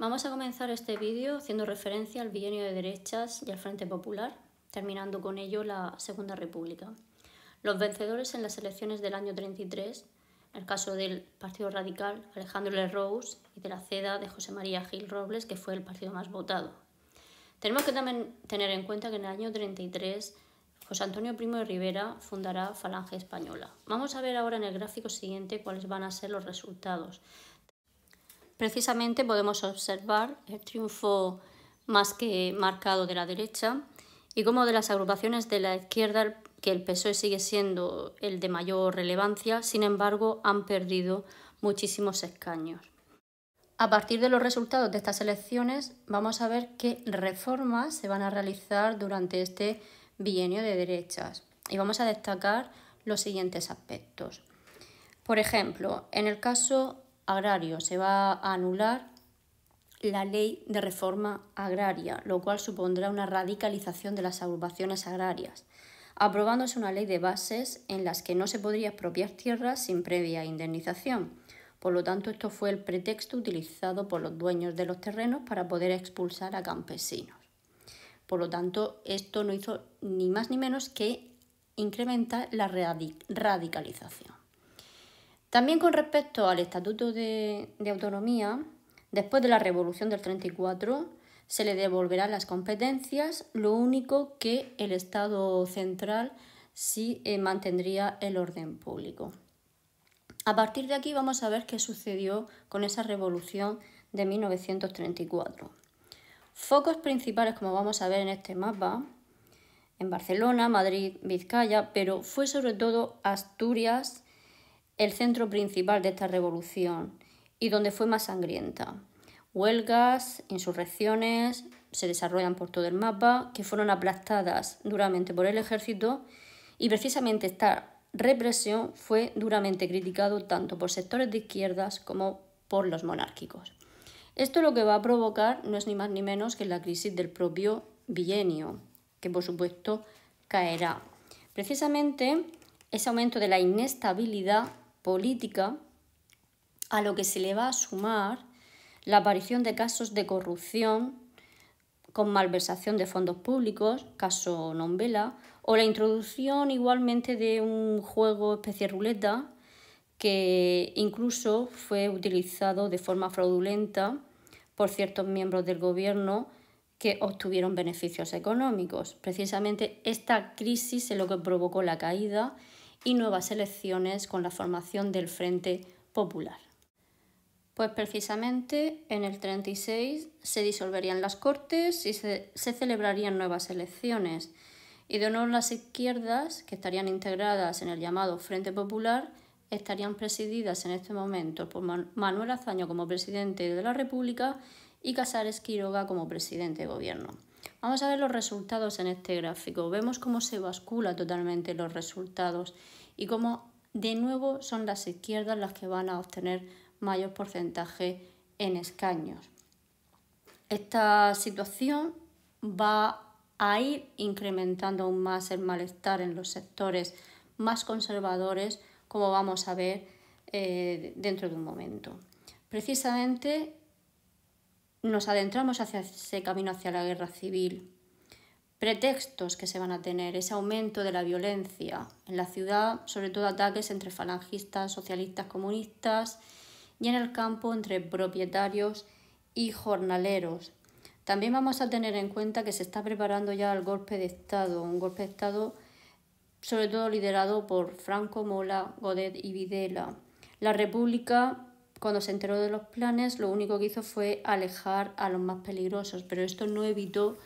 Vamos a comenzar este vídeo haciendo referencia al bienio de derechas y al Frente Popular, terminando con ello la Segunda República. Los vencedores en las elecciones del año 33, en el caso del Partido Radical, Alejandro Lerroux, y de la CEDA de José María Gil Robles, que fue el partido más votado. Tenemos que también tener en cuenta que en el año 33 José Antonio Primo de Rivera fundará Falange Española. Vamos a ver ahora en el gráfico siguiente cuáles van a ser los resultados Precisamente podemos observar el triunfo más que marcado de la derecha y como de las agrupaciones de la izquierda que el PSOE sigue siendo el de mayor relevancia, sin embargo han perdido muchísimos escaños. A partir de los resultados de estas elecciones vamos a ver qué reformas se van a realizar durante este bienio de derechas y vamos a destacar los siguientes aspectos. Por ejemplo, en el caso agrario. Se va a anular la ley de reforma agraria, lo cual supondrá una radicalización de las agrupaciones agrarias, aprobándose una ley de bases en las que no se podría expropiar tierras sin previa indemnización. Por lo tanto, esto fue el pretexto utilizado por los dueños de los terrenos para poder expulsar a campesinos. Por lo tanto, esto no hizo ni más ni menos que incrementar la radicalización. También con respecto al Estatuto de, Autonomía, después de la Revolución del 34, se le devolverán las competencias, lo único que el Estado central sí eh, mantendría el orden público. A partir de aquí vamos a ver qué sucedió con esa revolución de 1934. Focos principales, como vamos a ver en este mapa, en Barcelona, Madrid, Vizcaya, pero fue sobre todo Asturias, el centro principal de esta revolución y donde fue más sangrienta. Huelgas, insurrecciones se desarrollan por todo el mapa, que fueron aplastadas duramente por el ejército y precisamente esta represión fue duramente criticado tanto por sectores de izquierdas como por los monárquicos. Esto lo que va a provocar no es ni más ni menos que la crisis del propio bienio, que por supuesto caerá. Precisamente ese aumento de la inestabilidad política, a lo que se le va a sumar la aparición de casos de corrupción con malversación de fondos públicos, caso non vela, o la introducción igualmente de un juego especie ruleta que incluso fue utilizado de forma fraudulenta por ciertos miembros del gobierno que obtuvieron beneficios económicos. Precisamente esta crisis es lo que provocó la caída y nuevas elecciones con la formación del Frente Popular. Pues precisamente en el 36 se disolverían las Cortes y se, celebrarían nuevas elecciones. Y de nuevo las izquierdas, que estarían integradas en el llamado Frente Popular, estarían presididas en este momento por Manuel Azaño como presidente de la República y Casares Quiroga como presidente de gobierno. Vamos a ver los resultados en este gráfico. Vemos cómo se bascula totalmente los resultados y cómo de nuevo son las izquierdas las que van a obtener mayor porcentaje en escaños. Esta situación va a ir incrementando aún más el malestar en los sectores más conservadores, como vamos a ver eh, dentro de un momento. Precisamente nos adentramos hacia ese camino hacia la guerra civil. Pretextos que se van a tener, ese aumento de la violencia en la ciudad, sobre todo ataques entre falangistas, socialistas, comunistas y en el campo entre propietarios y jornaleros. También vamos a tener en cuenta que se está preparando ya el golpe de Estado, un golpe de Estado sobre todo liderado por Franco Mola, Godet y Videla. La República cuando se enteró de los planes, lo único que hizo fue alejar a los más peligrosos, pero esto no evitó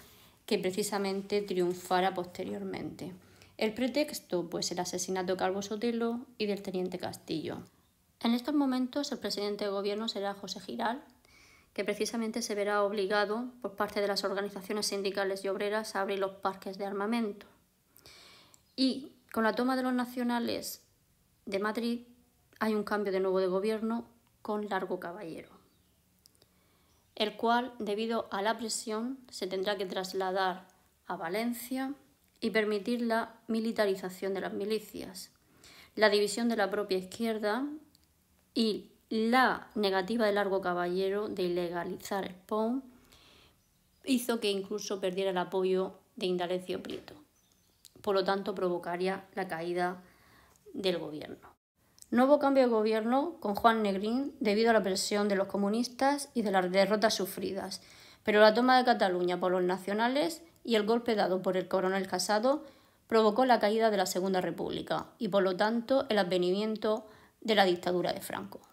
que precisamente triunfara posteriormente. El pretexto, pues el asesinato de Calvo Sotelo y del teniente Castillo. En estos momentos el presidente de gobierno será José Giral, que precisamente se verá obligado por parte de las organizaciones sindicales y obreras a abrir los parques de armamento. Y con la toma de los nacionales de Madrid hay un cambio de nuevo de gobierno con largo caballero, el cual, debido a la presión, se tendrá que trasladar a Valencia y permitir la militarización de las milicias, la división de la propia izquierda y la negativa de Largo Caballero de ilegalizar el PON hizo que incluso perdiera el apoyo de Indalecio Prieto. Por lo tanto, provocaría la caída del gobierno. No hubo cambio de gobierno con Juan Negrín debido a la presión de los comunistas y de las derrotas sufridas, pero la toma de Cataluña por los nacionales y el golpe dado por el coronel Casado provocó la caída de la Segunda República y por lo tanto el advenimiento de la dictadura de Franco.